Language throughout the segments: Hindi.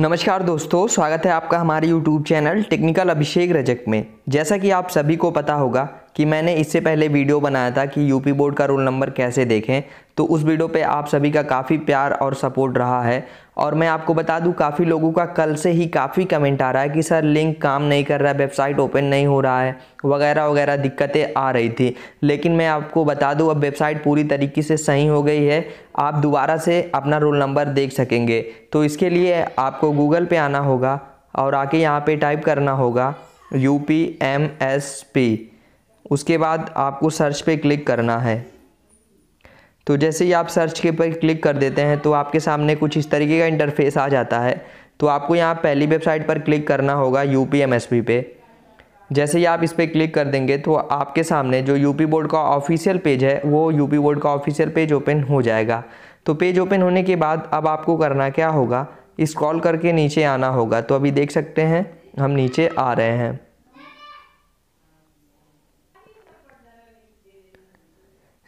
नमस्कार दोस्तों स्वागत है आपका हमारे YouTube channel technical Abhishek Rajak में जैसा कि आप सभी को पता होगा कि मैंने इससे पहले वीडियो बनाया था कि यूपी बोर्ड का रोल नंबर कैसे देखें तो उस वीडियो पे आप सभी का काफ़ी प्यार और सपोर्ट रहा है और मैं आपको बता दूं काफ़ी लोगों का कल से ही काफ़ी कमेंट आ रहा है कि सर लिंक काम नहीं कर रहा है वेबसाइट ओपन नहीं हो रहा है वगैरह वगैरह दिक्कतें आ रही थी लेकिन मैं आपको बता दूँ अब वेबसाइट पूरी तरीके से सही हो गई है आप दोबारा से अपना रोल नंबर देख सकेंगे तो इसके लिए आपको गूगल पर आना होगा और आके यहाँ पर टाइप करना होगा U P M S P उसके बाद आपको सर्च पे क्लिक करना है तो जैसे ही आप सर्च के पर क्लिक कर देते हैं तो आपके सामने कुछ इस तरीके का इंटरफेस आ जाता है तो आपको यहाँ पहली वेबसाइट पर क्लिक करना होगा U P M S P पे जैसे ही आप इस पर क्लिक कर देंगे तो आपके सामने जो यूपी बोर्ड का ऑफिशियल पेज है वो यूपी बोर्ड का ऑफिशियल पेज ओपन हो जाएगा तो पेज ओपन होने के बाद अब आपको करना क्या होगा स्क्रॉल करके नीचे आना होगा तो अभी देख सकते हैं हम नीचे आ रहे हैं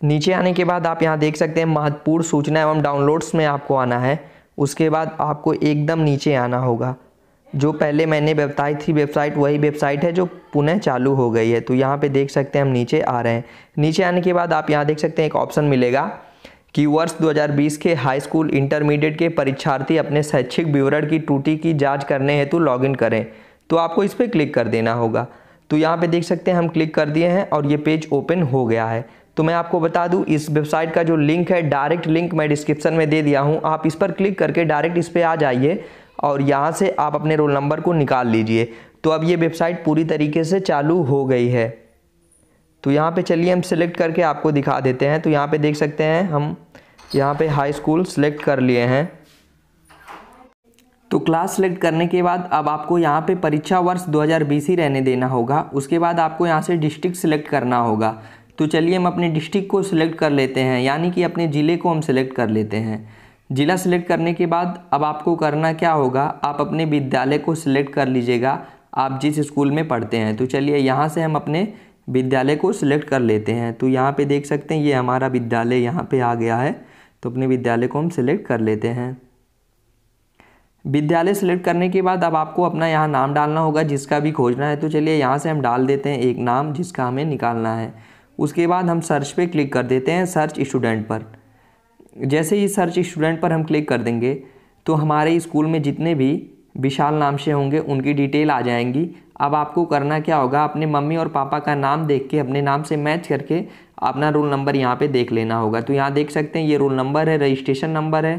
नीचे आने के बाद आप यहाँ देख सकते हैं महत्वपूर्ण सूचना एवं डाउनलोड्स में आपको आना है उसके बाद आपको एकदम नीचे आना होगा जो पहले मैंने बताई थी वेबसाइट वही वेबसाइट है जो पुनः चालू हो गई है तो यहाँ पे देख सकते हैं हम नीचे आ रहे हैं नीचे आने के बाद आप यहाँ देख सकते हैं एक ऑप्शन मिलेगा कि वर्ष 2020 के हाई स्कूल इंटरमीडिएट के परीक्षार्थी अपने शैक्षिक विवरण की त्रुटि की जांच करने हेतु लॉगिन करें तो आपको इस पर क्लिक कर देना होगा तो यहाँ पे देख सकते हैं हम क्लिक कर दिए हैं और ये पेज ओपन हो गया है तो मैं आपको बता दूं इस वेबसाइट का जो लिंक है डायरेक्ट लिंक मैं डिस्क्रिप्शन में दे दिया हूँ आप इस पर क्लिक करके डायरेक्ट इस पर आ जाइए और यहाँ से आप अपने रोल नंबर को निकाल लीजिए तो अब ये वेबसाइट पूरी तरीके से चालू हो गई है तो यहाँ पे चलिए हम सिलेक्ट करके आपको दिखा देते हैं तो यहाँ पे देख सकते हैं हम यहाँ पे हाई स्कूल सेलेक्ट कर लिए हैं तो क्लास सेलेक्ट करने के बाद अब आपको यहाँ पे परीक्षा वर्ष 2020 ही रहने देना होगा उसके बाद आपको यहाँ से डिस्ट्रिक्ट सेलेक्ट करना होगा तो चलिए हम अपने डिस्ट्रिक्ट को सिलेक्ट कर लेते हैं यानी कि अपने ज़िले को हम सिलेक्ट कर लेते हैं ज़िला सेलेक्ट करने के बाद अब आपको करना क्या होगा आप अपने विद्यालय को सिलेक्ट कर लीजिएगा आप जिस स्कूल में पढ़ते हैं तो चलिए यहाँ से हम अपने विद्यालय को सिलेक्ट कर लेते हैं तो यहाँ पे देख सकते हैं ये हमारा विद्यालय यहाँ पे आ गया है तो अपने विद्यालय को हम सिलेक्ट कर लेते हैं विद्यालय सेलेक्ट करने के बाद अब आपको अपना यहाँ नाम डालना होगा जिसका भी खोजना है तो चलिए यहाँ से हम डाल देते हैं एक नाम जिसका हमें निकालना है उसके बाद हम सर्च पे क्लिक कर देते हैं सर्च स्टूडेंट पर जैसे ही सर्च स्टूडेंट पर हम क्लिक कर देंगे तो हमारे स्कूल में जितने भी विशाल नाम से होंगे उनकी डिटेल आ जाएंगी अब आपको करना क्या होगा अपने मम्मी और पापा का नाम देख के अपने नाम से मैच करके अपना रोल नंबर यहाँ पे देख लेना होगा तो यहाँ देख सकते हैं ये रोल नंबर है रजिस्ट्रेशन नंबर है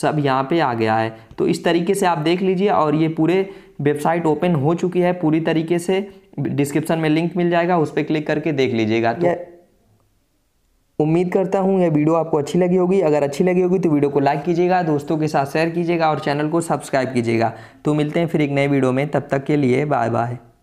सब यहाँ पे आ गया है तो इस तरीके से आप देख लीजिए और ये पूरे वेबसाइट ओपन हो चुकी है पूरी तरीके से डिस्क्रिप्शन में लिंक मिल जाएगा उस पर क्लिक करके देख लीजिएगा तो उम्मीद करता हूँ यह वीडियो आपको अच्छी लगी होगी अगर अच्छी लगी होगी तो वीडियो को लाइक कीजिएगा दोस्तों के साथ शेयर कीजिएगा और चैनल को सब्सक्राइब कीजिएगा तो मिलते हैं फिर एक नए वीडियो में तब तक के लिए बाय बाय